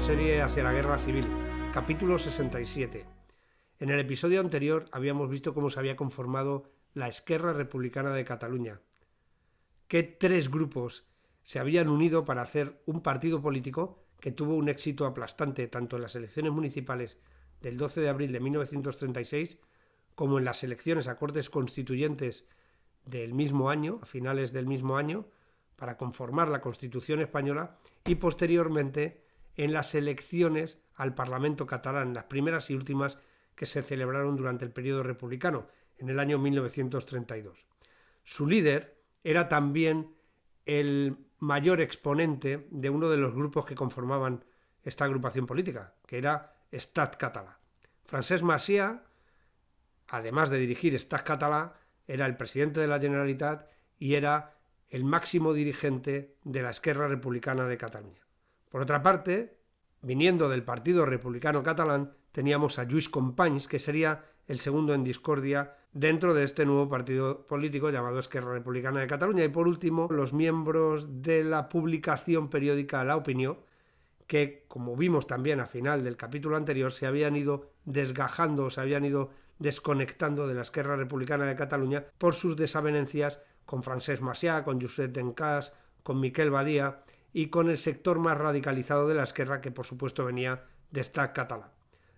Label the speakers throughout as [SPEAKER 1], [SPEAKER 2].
[SPEAKER 1] serie Hacia la Guerra Civil, capítulo 67. En el episodio anterior habíamos visto cómo se había conformado la Esquerra Republicana de Cataluña, que tres grupos se habían unido para hacer un partido político que tuvo un éxito aplastante tanto en las elecciones municipales del 12 de abril de 1936 como en las elecciones a Cortes Constituyentes del mismo año, a finales del mismo año, para conformar la Constitución española y posteriormente en las elecciones al Parlamento catalán, las primeras y últimas que se celebraron durante el periodo republicano, en el año 1932. Su líder era también el mayor exponente de uno de los grupos que conformaban esta agrupación política, que era Estat Català. Francesc Macià, además de dirigir Estat Català, era el presidente de la Generalitat y era el máximo dirigente de la Esquerra Republicana de Cataluña. Por otra parte, viniendo del Partido Republicano Catalán, teníamos a Lluís Companys, que sería el segundo en discordia dentro de este nuevo partido político llamado Esquerra Republicana de Cataluña. Y por último, los miembros de la publicación periódica La Opinión, que como vimos también a final del capítulo anterior, se habían ido desgajando, se habían ido desconectando de la Esquerra Republicana de Cataluña por sus desavenencias con Francesc Macià, con Josep Dencas, con Miquel Badía, y con el sector más radicalizado de la izquierda, que por supuesto venía de Stag catalán.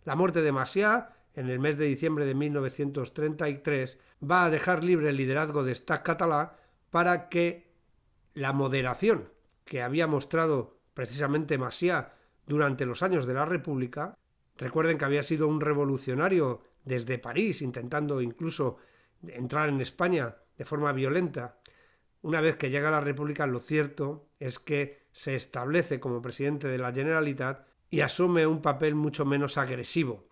[SPEAKER 1] La muerte de Masiá en el mes de diciembre de 1933, va a dejar libre el liderazgo de Stag catalá para que la moderación que había mostrado precisamente masía durante los años de la República, recuerden que había sido un revolucionario desde París, intentando incluso entrar en España de forma violenta, una vez que llega la República, lo cierto es que se establece como presidente de la Generalitat y asume un papel mucho menos agresivo.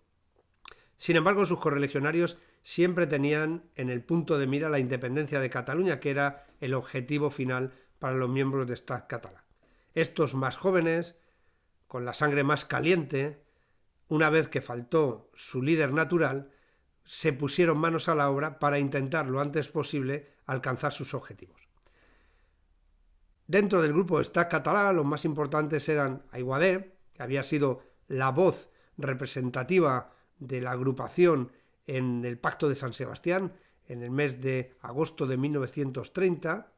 [SPEAKER 1] Sin embargo, sus correligionarios siempre tenían en el punto de mira la independencia de Cataluña, que era el objetivo final para los miembros de Estat catalán. Estos más jóvenes, con la sangre más caliente, una vez que faltó su líder natural, se pusieron manos a la obra para intentar lo antes posible alcanzar sus objetivos. Dentro del grupo de Stack Catalá, los más importantes eran Aiguadé, que había sido la voz representativa de la agrupación en el Pacto de San Sebastián en el mes de agosto de 1930.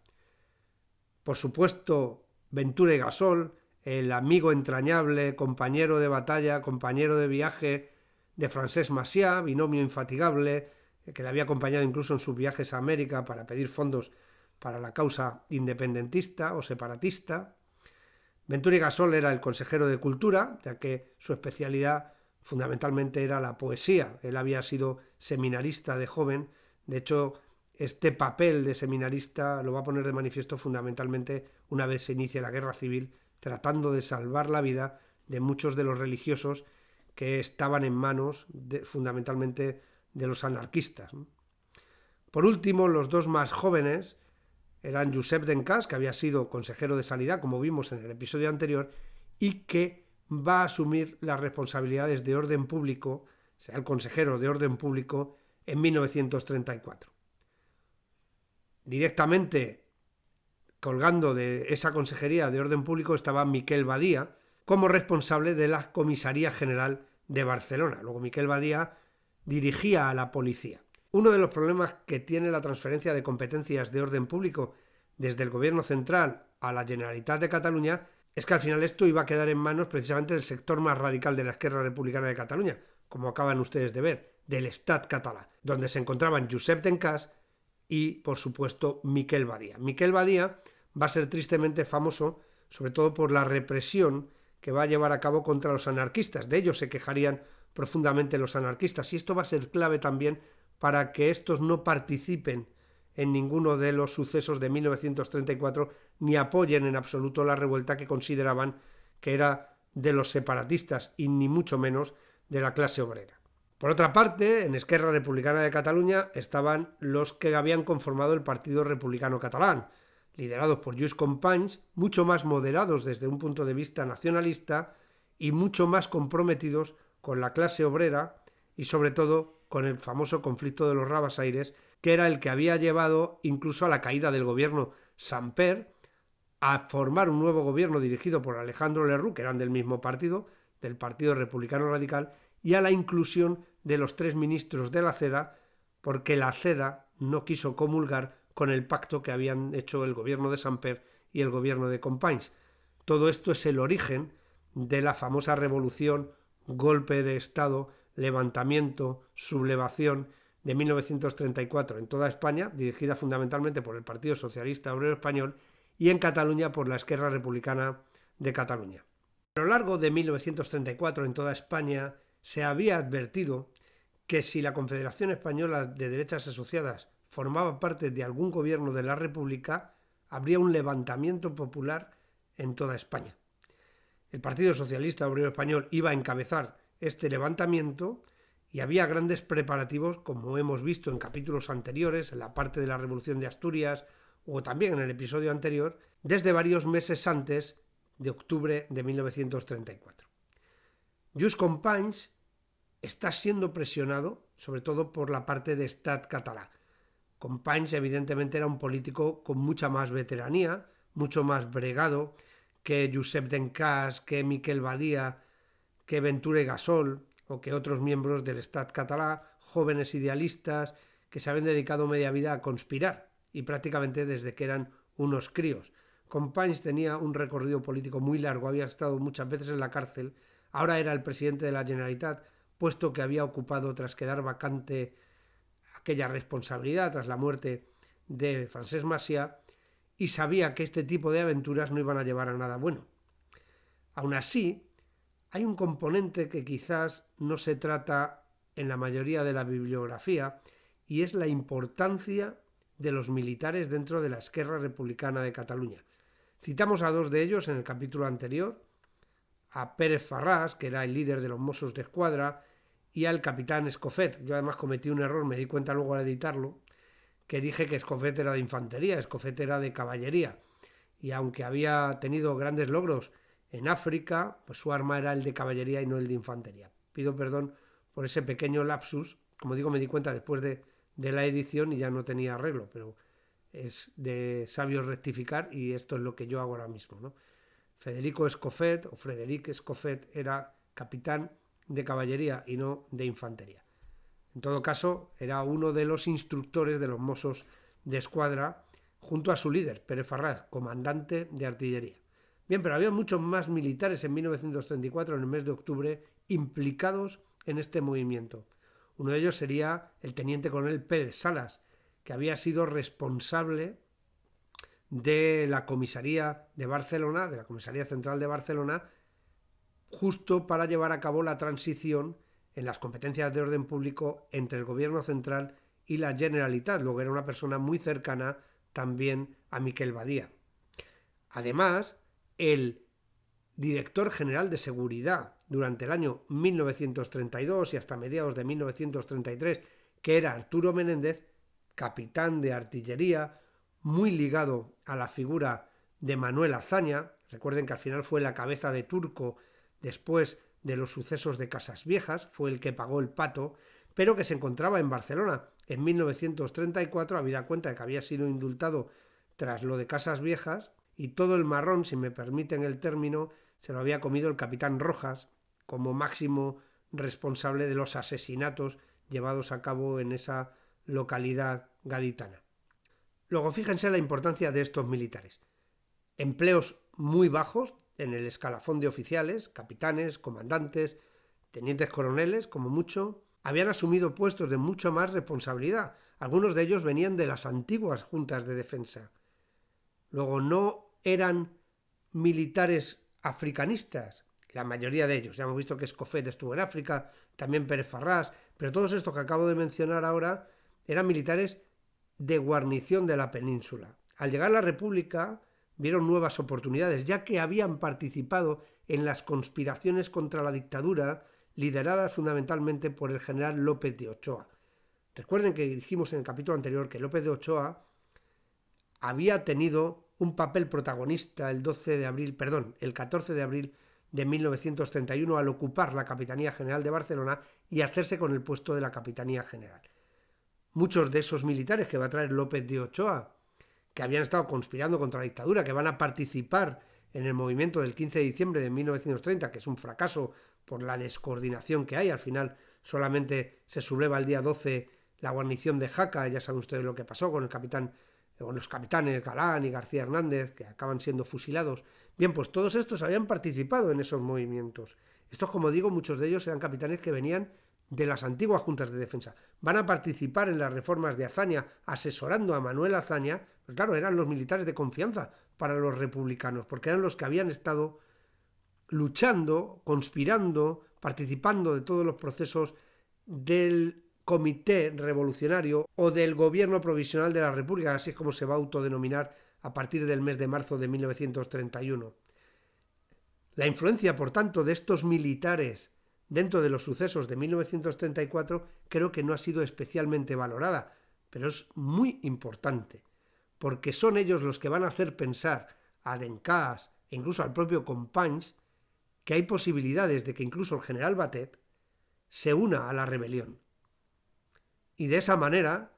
[SPEAKER 1] Por supuesto, Ventura y Gasol, el amigo entrañable, compañero de batalla, compañero de viaje de Francés massiat binomio infatigable, que le había acompañado incluso en sus viajes a América para pedir fondos para la causa independentista o separatista. Venturi Gasol era el consejero de cultura, ya que su especialidad fundamentalmente era la poesía. Él había sido seminarista de joven, de hecho este papel de seminarista lo va a poner de manifiesto fundamentalmente una vez se inicia la guerra civil, tratando de salvar la vida de muchos de los religiosos que estaban en manos de, fundamentalmente de los anarquistas. Por último, los dos más jóvenes, eran Josep Dencas, que había sido consejero de salida, como vimos en el episodio anterior, y que va a asumir las responsabilidades de orden público, será el consejero de orden público, en 1934. Directamente colgando de esa consejería de orden público estaba Miquel Badía como responsable de la Comisaría General de Barcelona. Luego Miquel Badía dirigía a la policía. Uno de los problemas que tiene la transferencia de competencias de orden público desde el Gobierno central a la Generalitat de Cataluña es que al final esto iba a quedar en manos precisamente del sector más radical de la izquierda republicana de Cataluña, como acaban ustedes de ver, del Estat catalán, donde se encontraban Josep Tencas y, por supuesto, Miquel Badía. Miquel Badía va a ser tristemente famoso, sobre todo por la represión que va a llevar a cabo contra los anarquistas. De ellos se quejarían profundamente los anarquistas, y esto va a ser clave también para que estos no participen en ninguno de los sucesos de 1934 ni apoyen en absoluto la revuelta que consideraban que era de los separatistas y ni mucho menos de la clase obrera. Por otra parte, en Esquerra Republicana de Cataluña estaban los que habían conformado el Partido Republicano Catalán, liderados por Lluís Companys, mucho más moderados desde un punto de vista nacionalista y mucho más comprometidos con la clase obrera y sobre todo con el famoso conflicto de los Aires, que era el que había llevado incluso a la caída del gobierno Samper, a formar un nuevo gobierno dirigido por Alejandro Lerroux, que eran del mismo partido, del Partido Republicano Radical, y a la inclusión de los tres ministros de la CEDA, porque la CEDA no quiso comulgar con el pacto que habían hecho el gobierno de Samper y el gobierno de Compañes. Todo esto es el origen de la famosa revolución, golpe de Estado levantamiento, sublevación de 1934 en toda España, dirigida fundamentalmente por el Partido Socialista Obrero Español, y en Cataluña por la Esquerra Republicana de Cataluña. A lo largo de 1934 en toda España se había advertido que si la Confederación Española de Derechas Asociadas formaba parte de algún gobierno de la República, habría un levantamiento popular en toda España. El Partido Socialista Obrero Español iba a encabezar este levantamiento y había grandes preparativos, como hemos visto en capítulos anteriores, en la parte de la Revolución de Asturias o también en el episodio anterior, desde varios meses antes de octubre de 1934. Jus Companys está siendo presionado, sobre todo por la parte de Estat catalá. Companys evidentemente era un político con mucha más veteranía, mucho más bregado que Josep Dencas, que Miquel Badía, que Venture Gasol o que otros miembros del Estat catalá, jóvenes idealistas que se habían dedicado media vida a conspirar y prácticamente desde que eran unos críos. Companys tenía un recorrido político muy largo, había estado muchas veces en la cárcel, ahora era el presidente de la Generalitat, puesto que había ocupado tras quedar vacante aquella responsabilidad tras la muerte de Francesc Macià y sabía que este tipo de aventuras no iban a llevar a nada bueno. Aún así, hay un componente que quizás no se trata en la mayoría de la bibliografía y es la importancia de los militares dentro de la Esquerra Republicana de Cataluña. Citamos a dos de ellos en el capítulo anterior, a Pérez Farrás, que era el líder de los Mossos de Escuadra, y al capitán Escofet. Yo además cometí un error, me di cuenta luego al editarlo, que dije que Escofet era de infantería, Escofet era de caballería. Y aunque había tenido grandes logros en África, pues su arma era el de caballería y no el de infantería. Pido perdón por ese pequeño lapsus. Como digo, me di cuenta después de, la edición y ya no tenía arreglo, pero es de sabio rectificar y esto es lo que yo hago ahora mismo. Federico Escofet o Frederic Escofet era capitán de caballería y no de infantería. En todo caso, era uno de los instructores de los mozos de escuadra junto a su líder, Pérez Farrás, comandante de artillería. Bien, pero había muchos más militares en 1934, en el mes de octubre, implicados en este movimiento. Uno de ellos sería el teniente coronel Pérez Salas, que había sido responsable de la comisaría de Barcelona, de la comisaría central de Barcelona, justo para llevar a cabo la transición en las competencias de orden público entre el gobierno central y la Generalitat, luego era una persona muy cercana también a Miquel Badía. Además, el director general de seguridad durante el año 1932 y hasta mediados de 1933, que era Arturo Menéndez, capitán de artillería, muy ligado a la figura de Manuel Azaña, recuerden que al final fue la cabeza de Turco después de los sucesos de Casas Viejas, fue el que pagó el pato, pero que se encontraba en Barcelona en 1934, habida cuenta de que había sido indultado tras lo de Casas Viejas, y todo el marrón, si me permiten el término, se lo había comido el capitán Rojas como máximo responsable de los asesinatos llevados a cabo en esa localidad gaditana. Luego fíjense la importancia de estos militares. Empleos muy bajos en el escalafón de oficiales, capitanes, comandantes, tenientes coroneles, como mucho, habían asumido puestos de mucho más responsabilidad. Algunos de ellos venían de las antiguas juntas de defensa. Luego no eran militares africanistas, la mayoría de ellos. Ya hemos visto que Escofet estuvo en África, también Pérez Farrás, pero todos estos que acabo de mencionar ahora eran militares de guarnición de la península. Al llegar a la República vieron nuevas oportunidades, ya que habían participado en las conspiraciones contra la dictadura lideradas fundamentalmente por el general López de Ochoa. Recuerden que dijimos en el capítulo anterior que López de Ochoa había tenido un papel protagonista el 12 de abril, perdón, el 14 de abril de 1931 al ocupar la Capitanía General de Barcelona y hacerse con el puesto de la Capitanía General. Muchos de esos militares que va a traer López de Ochoa, que habían estado conspirando contra la dictadura, que van a participar en el movimiento del 15 de diciembre de 1930, que es un fracaso por la descoordinación que hay, al final solamente se subleva el día 12 la guarnición de Jaca, ya saben ustedes lo que pasó con el capitán los capitanes Galán y García Hernández, que acaban siendo fusilados. Bien, pues todos estos habían participado en esos movimientos. Estos, como digo, muchos de ellos eran capitanes que venían de las antiguas juntas de defensa. Van a participar en las reformas de Azaña, asesorando a Manuel Azaña. Pues claro, eran los militares de confianza para los republicanos, porque eran los que habían estado luchando, conspirando, participando de todos los procesos del Comité Revolucionario o del Gobierno Provisional de la República, así es como se va a autodenominar a partir del mes de marzo de 1931. La influencia, por tanto, de estos militares dentro de los sucesos de 1934 creo que no ha sido especialmente valorada, pero es muy importante, porque son ellos los que van a hacer pensar a Dencas e incluso al propio Companys que hay posibilidades de que incluso el general Batet se una a la rebelión y de esa manera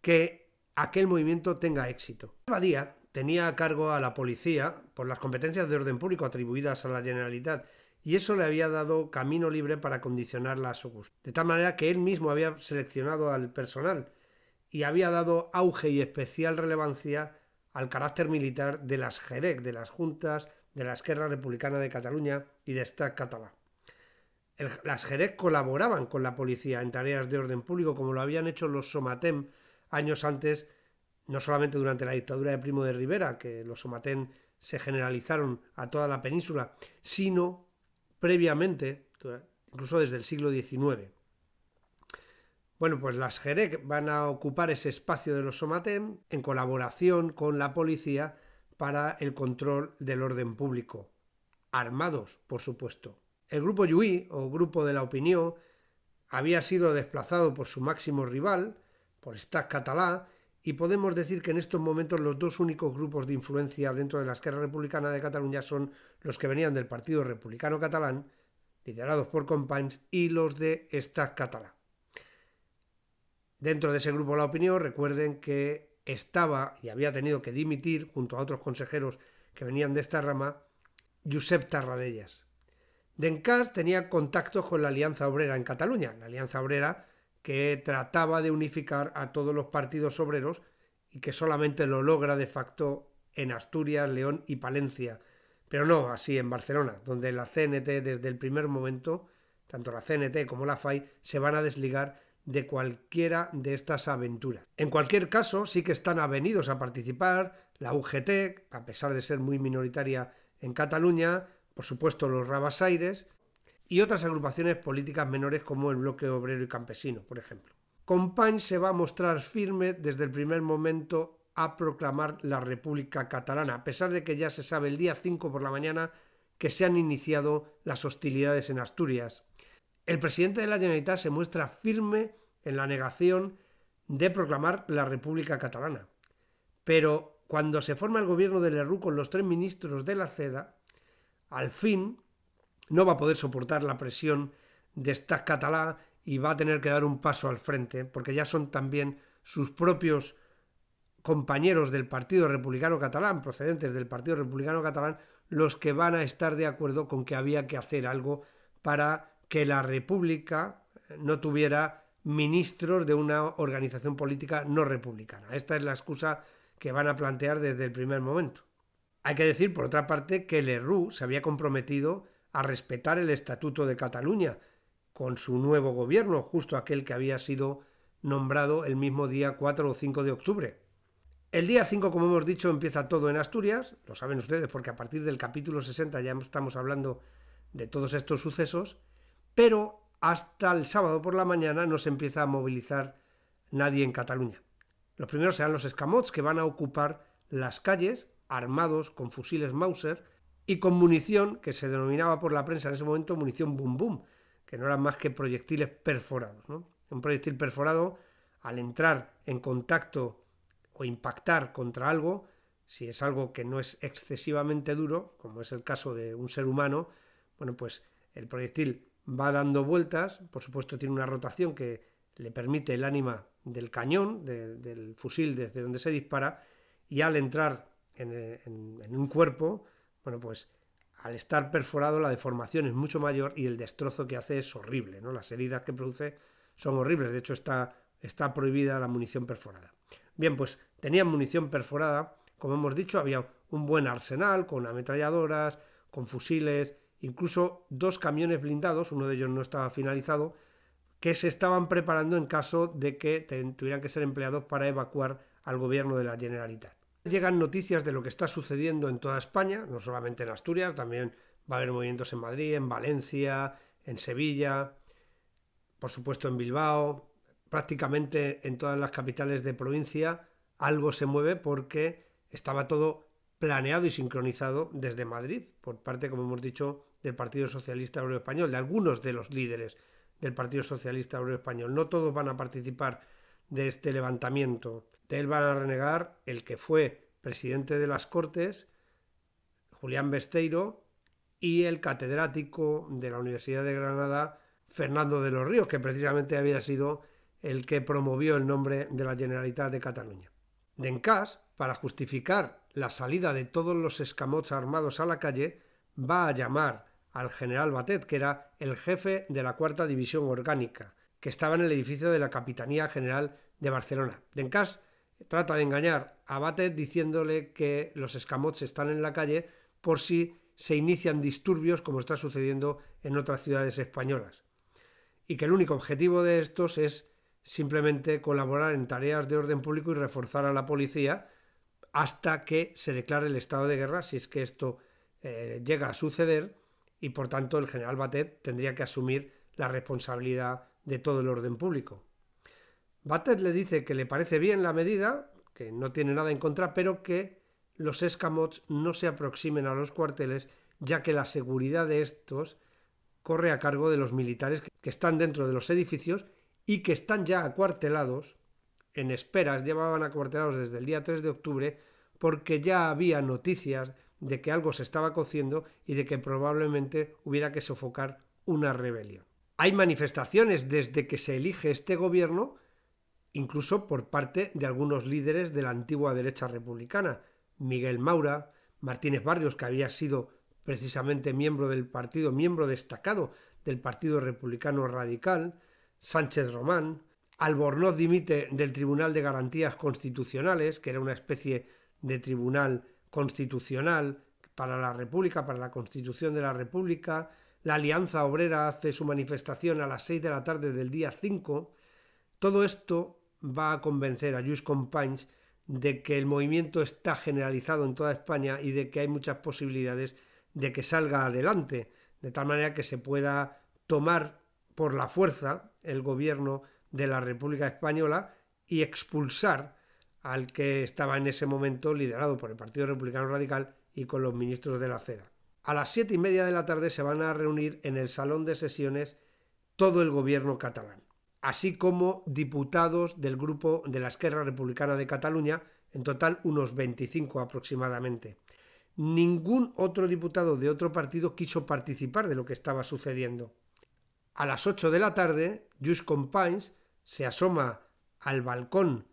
[SPEAKER 1] que aquel movimiento tenga éxito. Badía tenía a cargo a la policía por las competencias de orden público atribuidas a la Generalitat y eso le había dado camino libre para condicionarla a su gusto. De tal manera que él mismo había seleccionado al personal y había dado auge y especial relevancia al carácter militar de las JEREC, de las juntas de la Esquerra Republicana de Cataluña y de esta Catalá las Jerez colaboraban con la policía en tareas de orden público, como lo habían hecho los Somatem años antes, no solamente durante la dictadura de Primo de Rivera, que los Somatem se generalizaron a toda la península, sino previamente, incluso desde el siglo XIX. Bueno, pues las Jerez van a ocupar ese espacio de los Somatem en colaboración con la policía para el control del orden público, armados, por supuesto. El grupo Yui, o grupo de la opinión, había sido desplazado por su máximo rival, por Estat Catalá, y podemos decir que en estos momentos los dos únicos grupos de influencia dentro de la Esquerra Republicana de Cataluña son los que venían del Partido Republicano Catalán, liderados por Companys, y los de Estat Catalá. Dentro de ese grupo La Opinión, recuerden que estaba y había tenido que dimitir, junto a otros consejeros que venían de esta rama, Josep Tarradellas, Dencas tenía contactos con la Alianza Obrera en Cataluña, la Alianza Obrera que trataba de unificar a todos los partidos obreros y que solamente lo logra de facto en Asturias, León y Palencia, pero no así en Barcelona, donde la CNT desde el primer momento, tanto la CNT como la FAI, se van a desligar de cualquiera de estas aventuras. En cualquier caso, sí que están avenidos a participar la UGT, a pesar de ser muy minoritaria en Cataluña, por supuesto los aires y otras agrupaciones políticas menores como el Bloque Obrero y Campesino, por ejemplo. Compañ se va a mostrar firme desde el primer momento a proclamar la República Catalana, a pesar de que ya se sabe el día 5 por la mañana que se han iniciado las hostilidades en Asturias. El presidente de la Generalitat se muestra firme en la negación de proclamar la República Catalana. Pero cuando se forma el gobierno de Lerroux con los tres ministros de la CEDA, al fin no va a poder soportar la presión de estas Catalá y va a tener que dar un paso al frente, porque ya son también sus propios compañeros del Partido Republicano Catalán, procedentes del Partido Republicano Catalán, los que van a estar de acuerdo con que había que hacer algo para que la República eh, no tuviera ministros de una organización política no republicana. Esta es la excusa que van a plantear desde el primer momento. Hay que decir, por otra parte, que Leroux se había comprometido a respetar el Estatuto de Cataluña con su nuevo gobierno, justo aquel que había sido nombrado el mismo día 4 o 5 de octubre. El día 5, como hemos dicho, empieza todo en Asturias, lo saben ustedes porque a partir del capítulo 60 ya estamos hablando de todos estos sucesos, pero hasta el sábado por la mañana no se empieza a movilizar nadie en Cataluña. Los primeros serán los escamots que van a ocupar las calles armados con fusiles Mauser y con munición que se denominaba por la prensa en ese momento munición boom boom, que no eran más que proyectiles perforados. Un proyectil perforado, al entrar en contacto o impactar contra algo, si es algo que no es excesivamente duro, como es el caso de un ser humano, bueno, pues el proyectil va dando vueltas, por supuesto tiene una rotación que le permite el ánima del cañón, del fusil desde donde se dispara, y al entrar en, un cuerpo, bueno, pues al estar perforado la deformación es mucho mayor y el destrozo que hace es horrible, ¿no? Las heridas que produce son horribles, de hecho está, está prohibida la munición perforada. Bien, pues tenían munición perforada, como hemos dicho, había un buen arsenal con ametralladoras, con fusiles, incluso dos camiones blindados, uno de ellos no estaba finalizado, que se estaban preparando en caso de que tuvieran que ser empleados para evacuar al gobierno de la Generalitat llegan noticias de lo que está sucediendo en toda España, no solamente en Asturias, también va a haber movimientos en Madrid, en Valencia, en Sevilla, por supuesto en Bilbao, prácticamente en todas las capitales de provincia algo se mueve porque estaba todo planeado y sincronizado desde Madrid, por parte, como hemos dicho, del Partido Socialista Obrero Español, de algunos de los líderes del Partido Socialista Obrero Español. No todos van a participar de este levantamiento. De él van a renegar el que fue presidente de las Cortes, Julián Besteiro, y el catedrático de la Universidad de Granada, Fernando de los Ríos, que precisamente había sido el que promovió el nombre de la Generalitat de Cataluña. Dencas, para justificar la salida de todos los escamots armados a la calle, va a llamar al general Batet, que era el jefe de la cuarta división orgánica, que estaba en el edificio de la Capitanía General de Barcelona. Dencas trata de engañar a Batet diciéndole que los escamots están en la calle por si se inician disturbios como está sucediendo en otras ciudades españolas. Y que el único objetivo de estos es simplemente colaborar en tareas de orden público y reforzar a la policía hasta que se declare el estado de guerra, si es que esto eh, llega a suceder, y por tanto el general Batet tendría que asumir la responsabilidad de todo el orden público. Batet le dice que le parece bien la medida, que no tiene nada en contra, pero que los escamots no se aproximen a los cuarteles, ya que la seguridad de estos corre a cargo de los militares que están dentro de los edificios y que están ya acuartelados, en esperas, llevaban acuartelados desde el día 3 de octubre, porque ya había noticias de que algo se estaba cociendo y de que probablemente hubiera que sofocar una rebelión. Hay manifestaciones desde que se elige este gobierno, incluso por parte de algunos líderes de la antigua derecha republicana, Miguel Maura, Martínez Barrios, que había sido precisamente miembro del partido, miembro destacado del Partido Republicano Radical, Sánchez Román, Albornoz dimite del Tribunal de Garantías Constitucionales, que era una especie de tribunal constitucional para la República, para la Constitución de la República, la Alianza Obrera hace su manifestación a las 6 de la tarde del día 5, todo esto va a convencer a Lluís Companys de que el movimiento está generalizado en toda España y de que hay muchas posibilidades de que salga adelante, de tal manera que se pueda tomar por la fuerza el gobierno de la República Española y expulsar al que estaba en ese momento liderado por el Partido Republicano Radical y con los ministros de la CEDA. A las siete y media de la tarde se van a reunir en el salón de sesiones todo el gobierno catalán, así como diputados del grupo de la Esquerra Republicana de Cataluña, en total unos 25 aproximadamente. Ningún otro diputado de otro partido quiso participar de lo que estaba sucediendo. A las 8 de la tarde, Jus Companys se asoma al balcón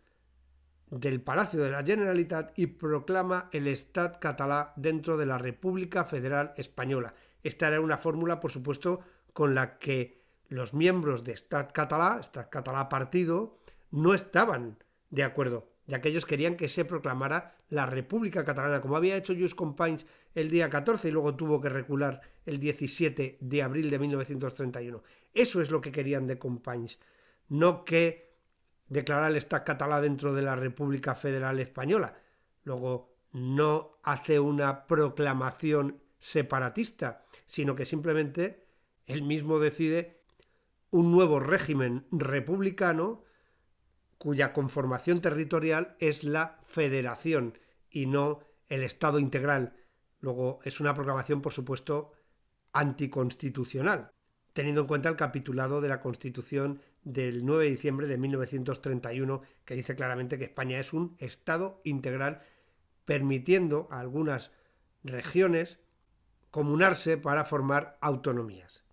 [SPEAKER 1] del Palacio de la Generalitat y proclama el Estat catalá dentro de la República Federal Española. Esta era una fórmula, por supuesto, con la que los miembros de Estat catalá, Estat catalá partido, no estaban de acuerdo, ya que ellos querían que se proclamara la República Catalana, como había hecho Jus Companys el día 14 y luego tuvo que recular el 17 de abril de 1931. Eso es lo que querían de Companys, no que declarar el Estado catalán dentro de la República Federal Española. Luego no hace una proclamación separatista, sino que simplemente él mismo decide un nuevo régimen republicano cuya conformación territorial es la federación y no el Estado integral. Luego es una proclamación, por supuesto, anticonstitucional, teniendo en cuenta el capitulado de la Constitución del 9 de diciembre de 1931 que dice claramente que España es un Estado integral permitiendo a algunas regiones comunarse para formar autonomías.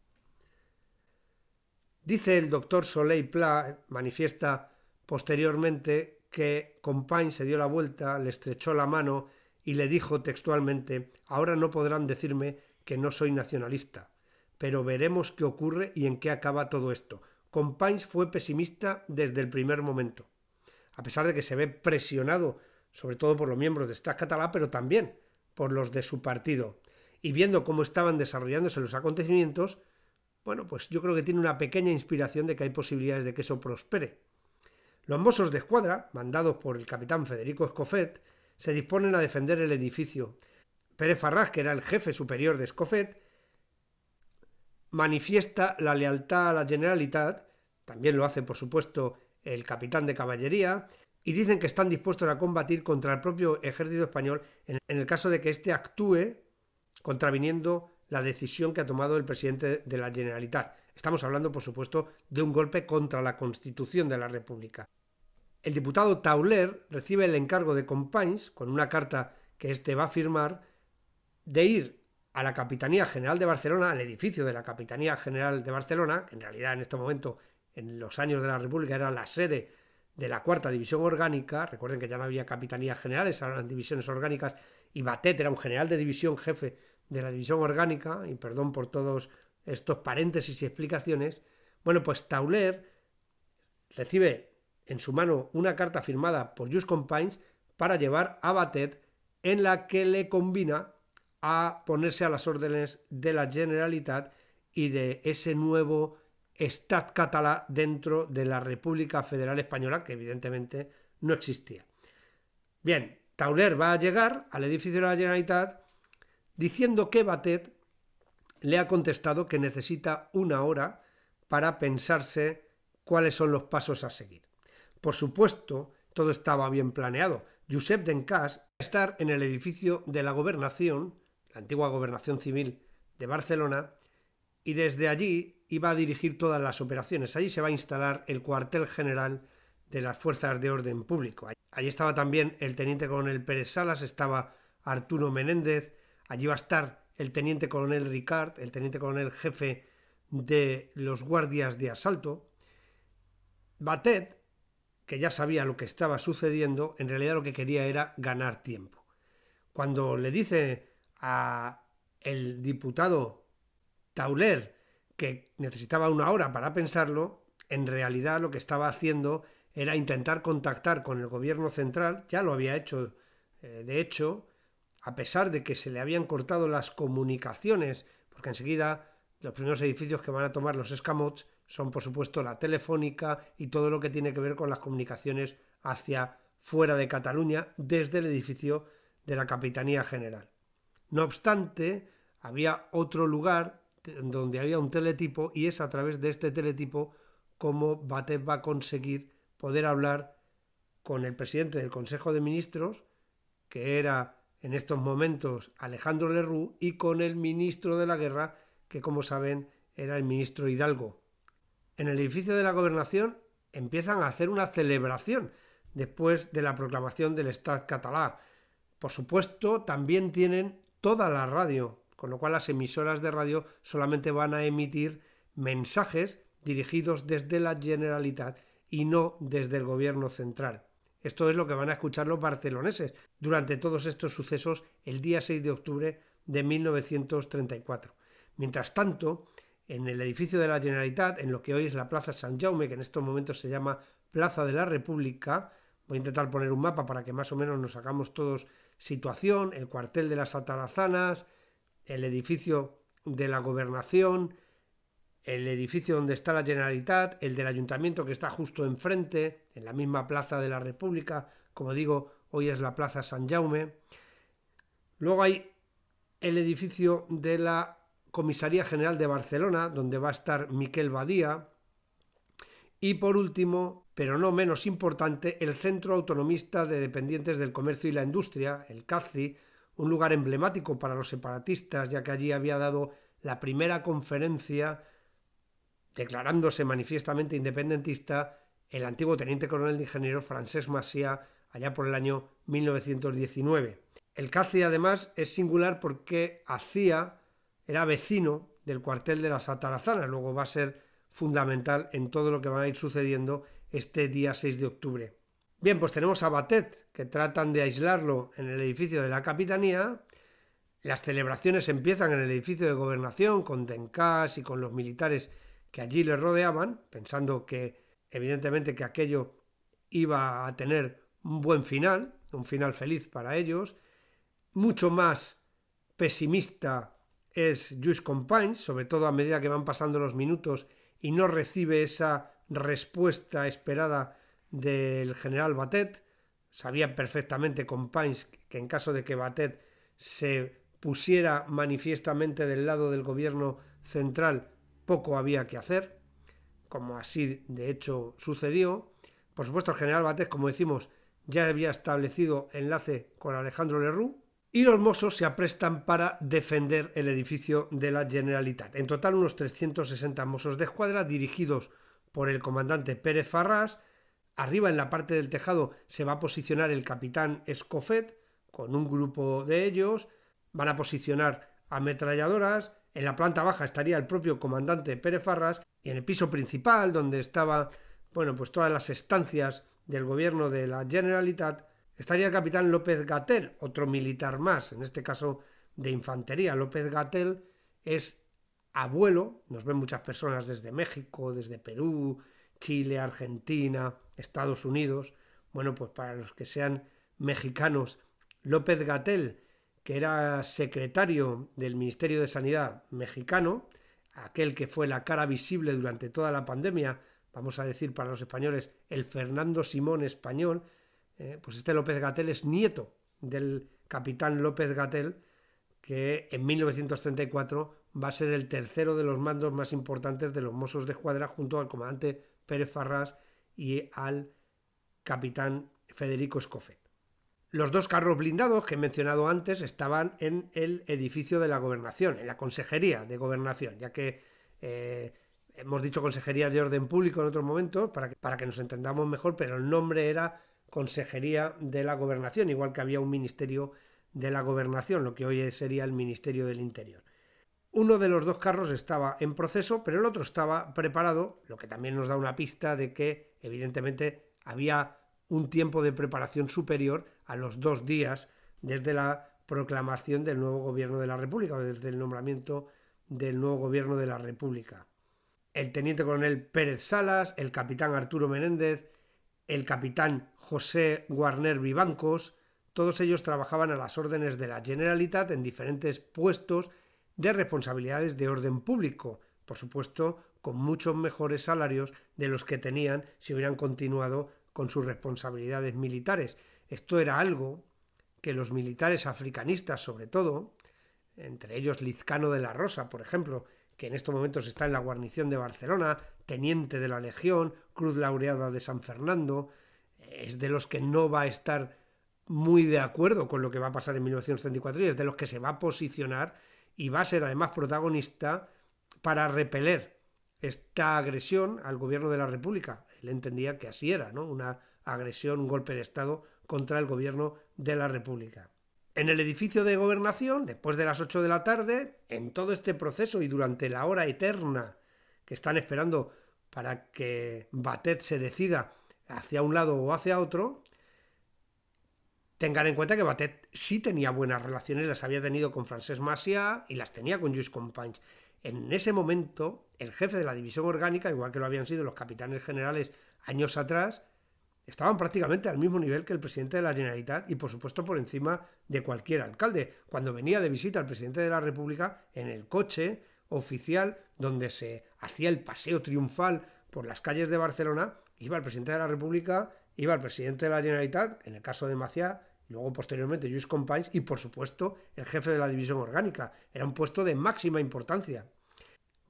[SPEAKER 1] Dice el doctor Soleil Pla, manifiesta posteriormente que Compañ se dio la vuelta, le estrechó la mano y le dijo textualmente, ahora no podrán decirme que no soy nacionalista, pero veremos qué ocurre y en qué acaba todo esto. Compañes fue pesimista desde el primer momento, a pesar de que se ve presionado, sobre todo por los miembros de esta Catalá, pero también por los de su partido. Y viendo cómo estaban desarrollándose los acontecimientos, bueno, pues yo creo que tiene una pequeña inspiración de que hay posibilidades de que eso prospere. Los mozos de escuadra, mandados por el capitán Federico Escofet, se disponen a defender el edificio. Pérez Farrás, que era el jefe superior de Escofet, manifiesta la lealtad a la Generalitat, también lo hace por supuesto el capitán de caballería, y dicen que están dispuestos a combatir contra el propio ejército español en el caso de que éste actúe contraviniendo la decisión que ha tomado el presidente de la Generalitat. Estamos hablando, por supuesto, de un golpe contra la Constitución de la República. El diputado Tauler recibe el encargo de Companys, con una carta que éste va a firmar, de ir a la Capitanía General de Barcelona, al edificio de la Capitanía General de Barcelona, que en realidad en este momento, en los años de la República, era la sede de la cuarta división orgánica. Recuerden que ya no había capitanías generales, ahora eran divisiones orgánicas, y Batet era un general de división, jefe de la división orgánica, y perdón por todos estos paréntesis y explicaciones. Bueno, pues Tauler recibe en su mano una carta firmada por Jus para llevar a Batet en la que le combina a ponerse a las órdenes de la Generalitat y de ese nuevo Estat Català dentro de la República Federal Española, que evidentemente no existía. Bien, Tauler va a llegar al edificio de la Generalitat diciendo que Batet le ha contestado que necesita una hora para pensarse cuáles son los pasos a seguir. Por supuesto, todo estaba bien planeado. Josep a estar en el edificio de la gobernación la antigua gobernación civil de Barcelona, y desde allí iba a dirigir todas las operaciones. Allí se va a instalar el cuartel general de las fuerzas de orden público. Allí estaba también el teniente coronel Pérez Salas, estaba Arturo Menéndez, allí va a estar el teniente coronel Ricard, el teniente coronel jefe de los guardias de asalto. Batet, que ya sabía lo que estaba sucediendo, en realidad lo que quería era ganar tiempo. Cuando le dice a el diputado Tauler, que necesitaba una hora para pensarlo, en realidad lo que estaba haciendo era intentar contactar con el gobierno central, ya lo había hecho, eh, de hecho, a pesar de que se le habían cortado las comunicaciones, porque enseguida los primeros edificios que van a tomar los escamots son por supuesto la telefónica y todo lo que tiene que ver con las comunicaciones hacia fuera de Cataluña desde el edificio de la Capitanía General. No obstante, había otro lugar donde había un teletipo y es a través de este teletipo como Batet va a conseguir poder hablar con el presidente del Consejo de Ministros, que era en estos momentos Alejandro Lerroux, y con el ministro de la Guerra, que como saben era el ministro Hidalgo. En el edificio de la gobernación empiezan a hacer una celebración después de la proclamación del Estado catalá. Por supuesto, también tienen toda la radio, con lo cual las emisoras de radio solamente van a emitir mensajes dirigidos desde la Generalitat y no desde el gobierno central. Esto es lo que van a escuchar los barceloneses durante todos estos sucesos el día 6 de octubre de 1934. Mientras tanto, en el edificio de la Generalitat, en lo que hoy es la Plaza San Jaume, que en estos momentos se llama Plaza de la República, voy a intentar poner un mapa para que más o menos nos hagamos todos situación, el cuartel de las Atarazanas, el edificio de la gobernación, el edificio donde está la Generalitat, el del ayuntamiento que está justo enfrente, en la misma plaza de la República, como digo, hoy es la plaza San Jaume. Luego hay el edificio de la Comisaría General de Barcelona, donde va a estar Miquel Badía. Y por último, pero no menos importante, el Centro Autonomista de Dependientes del Comercio y la Industria, el CACI, un lugar emblemático para los separatistas, ya que allí había dado la primera conferencia declarándose manifiestamente independentista el antiguo teniente coronel de ingeniero Francés Masia allá por el año 1919. El CACI además es singular porque hacía era vecino del cuartel de las Atarazanas, luego va a ser fundamental en todo lo que va a ir sucediendo este día 6 de octubre. Bien, pues tenemos a Batet, que tratan de aislarlo en el edificio de la Capitanía. Las celebraciones empiezan en el edificio de gobernación con Dencas y con los militares que allí le rodeaban, pensando que evidentemente que aquello iba a tener un buen final, un final feliz para ellos. Mucho más pesimista es Jules sobre todo a medida que van pasando los minutos y no recibe esa respuesta esperada del general Batet. sabía perfectamente con que en caso de que Batet se pusiera manifiestamente del lado del gobierno central, poco había que hacer, como así de hecho sucedió. Por supuesto, el general Batet, como decimos, ya había establecido enlace con Alejandro Leroux y los mozos se aprestan para defender el edificio de la Generalitat. En total, unos 360 mosos de escuadra dirigidos por el comandante Pérez Farras Arriba en la parte del tejado se va a posicionar el capitán Escofet con un grupo de ellos. Van a posicionar ametralladoras. En la planta baja estaría el propio comandante Pérez Farras y en el piso principal, donde estaba, bueno, pues todas las estancias del gobierno de la Generalitat, estaría el capitán López Gatel, otro militar más, en este caso de infantería. López Gatel es abuelo, nos ven muchas personas desde México, desde Perú, Chile, Argentina, Estados Unidos, bueno, pues para los que sean mexicanos, López Gatel, que era secretario del Ministerio de Sanidad mexicano, aquel que fue la cara visible durante toda la pandemia, vamos a decir para los españoles, el Fernando Simón español, eh, pues este López Gatel es nieto del capitán López Gatel, que en 1934 va a ser el tercero de los mandos más importantes de los Mossos de Escuadra junto al comandante Pérez Farras y al capitán Federico Escofet. Los dos carros blindados que he mencionado antes estaban en el edificio de la gobernación, en la Consejería de Gobernación, ya que eh, hemos dicho Consejería de Orden Público en otros momentos para para que nos entendamos mejor, pero el nombre era Consejería de la Gobernación, igual que había un Ministerio de la Gobernación, lo que hoy sería el Ministerio del Interior. Uno de los dos carros estaba en proceso, pero el otro estaba preparado, lo que también nos da una pista de que evidentemente había un tiempo de preparación superior a los dos días desde la proclamación del nuevo gobierno de la República o desde el nombramiento del nuevo gobierno de la República. El teniente coronel Pérez Salas, el capitán Arturo Menéndez, el capitán José Warner Vivancos, todos ellos trabajaban a las órdenes de la Generalitat en diferentes puestos de responsabilidades de orden público, por supuesto, con muchos mejores salarios de los que tenían si hubieran continuado con sus responsabilidades militares. Esto era algo que los militares africanistas, sobre todo, entre ellos Lizcano de la Rosa, por ejemplo, que en estos momentos está en la guarnición de Barcelona, teniente de la Legión, Cruz Laureada de San Fernando, es de los que no va a estar muy de acuerdo con lo que va a pasar en 1934 y es de los que se va a posicionar y va a ser además protagonista para repeler esta agresión al gobierno de la República. Él entendía que así era, ¿no? Una agresión, un golpe de Estado contra el gobierno de la República. En el edificio de gobernación, después de las 8 de la tarde, en todo este proceso y durante la hora eterna que están esperando para que Batet se decida hacia un lado o hacia otro, Tengan en cuenta que Batet sí tenía buenas relaciones, las había tenido con Francesc Masia y las tenía con jules Companys. En ese momento, el jefe de la división orgánica, igual que lo habían sido los capitanes generales años atrás, estaban prácticamente al mismo nivel que el presidente de la Generalitat y, por supuesto, por encima de cualquier alcalde. Cuando venía de visita al presidente de la República en el coche oficial donde se hacía el paseo triunfal por las calles de Barcelona, iba el presidente de la República, iba el presidente de la Generalitat, en el caso de Maciá, Luego, posteriormente, Luis Compains y, por supuesto, el jefe de la división orgánica. Era un puesto de máxima importancia,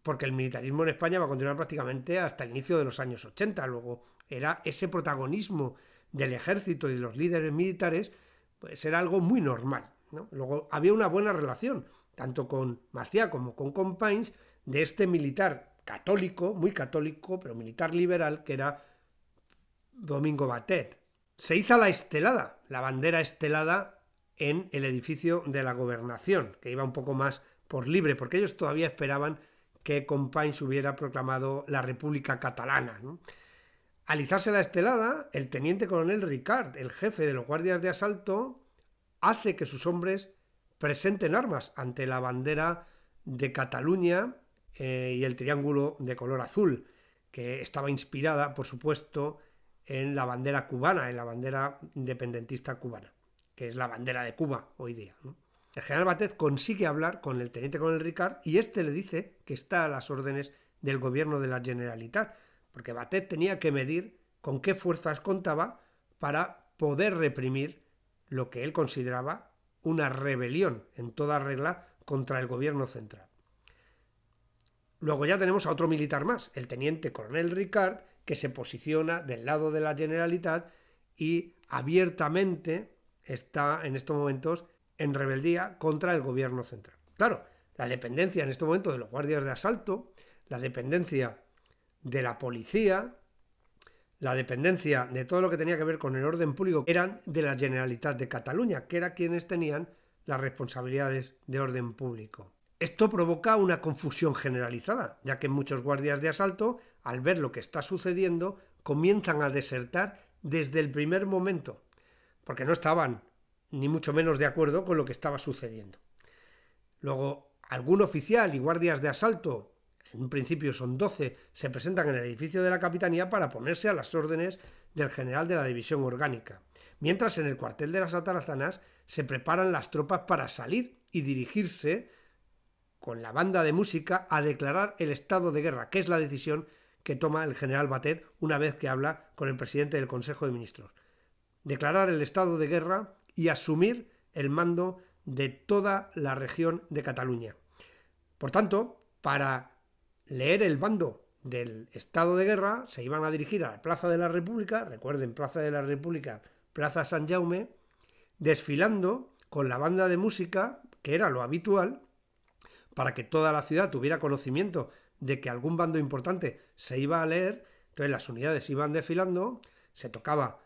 [SPEAKER 1] porque el militarismo en España va a continuar prácticamente hasta el inicio de los años 80. Luego, era ese protagonismo del ejército y de los líderes militares, pues era algo muy normal. Luego, había una buena relación, tanto con Macía como con Compains, de este militar católico, muy católico, pero militar liberal, que era Domingo Batet se hizo la estelada, la bandera estelada en el edificio de la gobernación, que iba un poco más por libre, porque ellos todavía esperaban que se hubiera proclamado la República Catalana. Al izarse la estelada, el teniente coronel Ricard, el jefe de los guardias de asalto, hace que sus hombres presenten armas ante la bandera de Cataluña eh, y el triángulo de color azul, que estaba inspirada, por supuesto, en la bandera cubana, en la bandera independentista cubana, que es la bandera de Cuba hoy día. El general Batet consigue hablar con el teniente coronel Ricard y este le dice que está a las órdenes del gobierno de la Generalitat, porque Batet tenía que medir con qué fuerzas contaba para poder reprimir lo que él consideraba una rebelión en toda regla contra el gobierno central. Luego ya tenemos a otro militar más, el teniente coronel Ricard, que se posiciona del lado de la Generalitat y abiertamente está en estos momentos en rebeldía contra el gobierno central. Claro, la dependencia en este momento de los guardias de asalto, la dependencia de la policía, la dependencia de todo lo que tenía que ver con el orden público eran de la Generalitat de Cataluña, que era quienes tenían las responsabilidades de orden público. Esto provoca una confusión generalizada, ya que muchos guardias de asalto al ver lo que está sucediendo, comienzan a desertar desde el primer momento, porque no estaban ni mucho menos de acuerdo con lo que estaba sucediendo. Luego, algún oficial y guardias de asalto, en un principio son 12, se presentan en el edificio de la Capitanía para ponerse a las órdenes del general de la División Orgánica, mientras en el cuartel de las Atarazanas se preparan las tropas para salir y dirigirse con la banda de música a declarar el estado de guerra, que es la decisión que toma el general Batet una vez que habla con el presidente del Consejo de Ministros. Declarar el estado de guerra y asumir el mando de toda la región de Cataluña. Por tanto, para leer el bando del estado de guerra, se iban a dirigir a la Plaza de la República, recuerden, Plaza de la República, Plaza San Jaume, desfilando con la banda de música, que era lo habitual, para que toda la ciudad tuviera conocimiento de que algún bando importante se iba a leer, entonces las unidades iban desfilando, se tocaba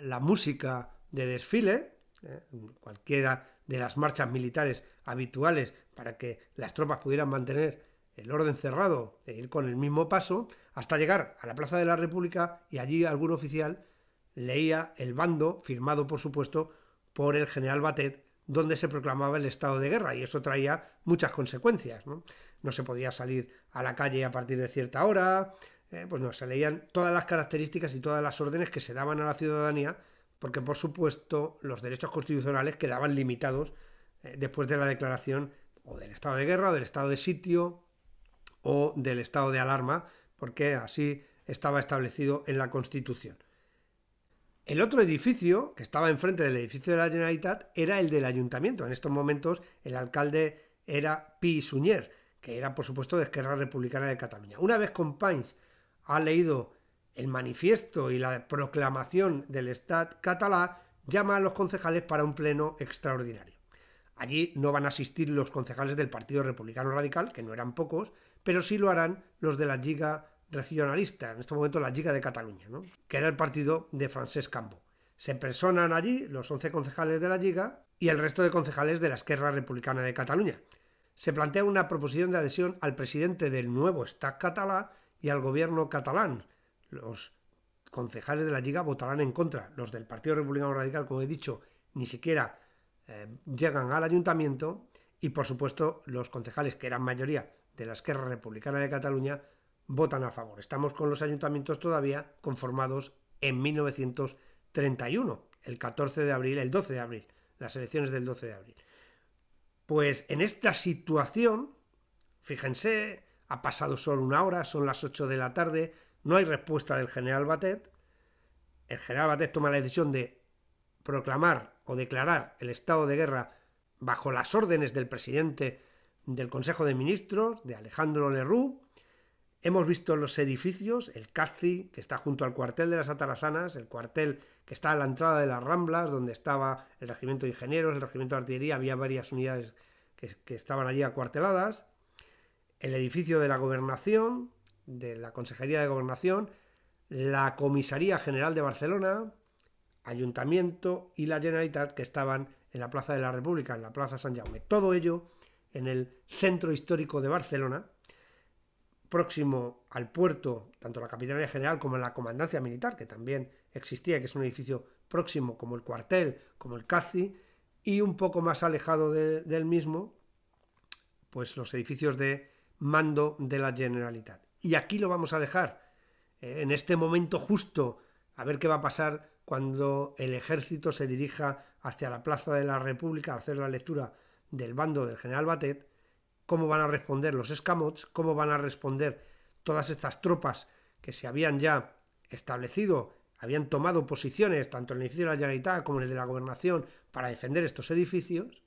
[SPEAKER 1] la música de desfile, ¿eh? cualquiera de las marchas militares habituales para que las tropas pudieran mantener el orden cerrado e ir con el mismo paso, hasta llegar a la Plaza de la República y allí algún oficial leía el bando, firmado por supuesto por el general Batet, donde se proclamaba el estado de guerra y eso traía muchas consecuencias no se podía salir a la calle a partir de cierta hora, eh, pues no, se leían todas las características y todas las órdenes que se daban a la ciudadanía, porque por supuesto los derechos constitucionales quedaban limitados eh, después de la declaración o del estado de guerra, o del estado de sitio, o del estado de alarma, porque así estaba establecido en la Constitución. El otro edificio, que estaba enfrente del edificio de la Generalitat, era el del ayuntamiento. En estos momentos el alcalde era Pi Suñer, que era por supuesto de Esquerra Republicana de Cataluña. Una vez Companys ha leído el manifiesto y la proclamación del Estado catalá, llama a los concejales para un pleno extraordinario. Allí no van a asistir los concejales del Partido Republicano Radical, que no eran pocos, pero sí lo harán los de la Liga Regionalista, en este momento la Liga de Cataluña, que era el partido de Francés Cambo. Se personan allí los 11 concejales de la Liga y el resto de concejales de la Esquerra Republicana de Cataluña, se plantea una proposición de adhesión al presidente del nuevo Estado catalán y al gobierno catalán. Los concejales de la Liga votarán en contra. Los del Partido Republicano Radical, como he dicho, ni siquiera eh, llegan al ayuntamiento y, por supuesto, los concejales, que eran mayoría de la Esquerra Republicana de Cataluña, votan a favor. Estamos con los ayuntamientos todavía conformados en 1931, el 14 de abril, el 12 de abril, las elecciones del 12 de abril. Pues en esta situación, fíjense, ha pasado solo una hora, son las 8 de la tarde, no hay respuesta del general Batet. El general Batet toma la decisión de proclamar o declarar el estado de guerra bajo las órdenes del presidente del Consejo de Ministros, de Alejandro Leroux. Hemos visto los edificios, el CACI, que está junto al cuartel de las Atarazanas, el cuartel que está a la entrada de las Ramblas, donde estaba el regimiento de ingenieros, el regimiento de artillería, había varias unidades que, estaban allí acuarteladas, el edificio de la gobernación, de la Consejería de Gobernación, la Comisaría General de Barcelona, Ayuntamiento y la Generalitat que estaban en la Plaza de la República, en la Plaza San Jaume. Todo ello en el centro histórico de Barcelona, próximo al puerto, tanto la Capitanía General como la Comandancia Militar, que también existía, que es un edificio próximo como el cuartel, como el CACI, y un poco más alejado del mismo, pues los edificios de mando de la Generalitat. Y aquí lo vamos a dejar, eh, en este momento justo, a ver qué va a pasar cuando el ejército se dirija hacia la Plaza de la República a hacer la lectura del bando del general Batet, cómo van a responder los escamots, cómo van a responder todas estas tropas que se habían ya establecido habían tomado posiciones, tanto en el edificio de la Generalitat como en el de la Gobernación, para defender estos edificios,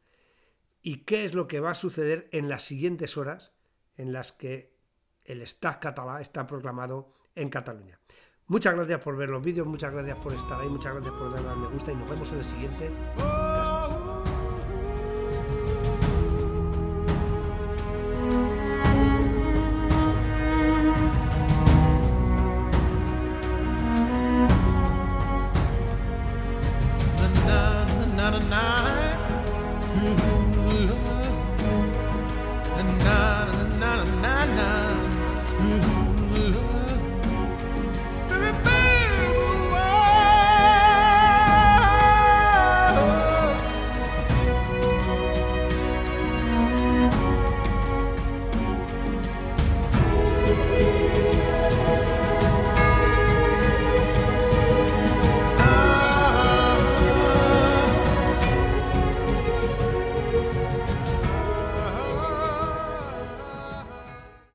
[SPEAKER 1] y qué es lo que va a suceder en las siguientes horas en las que el Estado catalá está proclamado en Cataluña. Muchas gracias por ver los vídeos, muchas gracias por estar ahí, muchas gracias por darle al me gusta y nos vemos en el siguiente.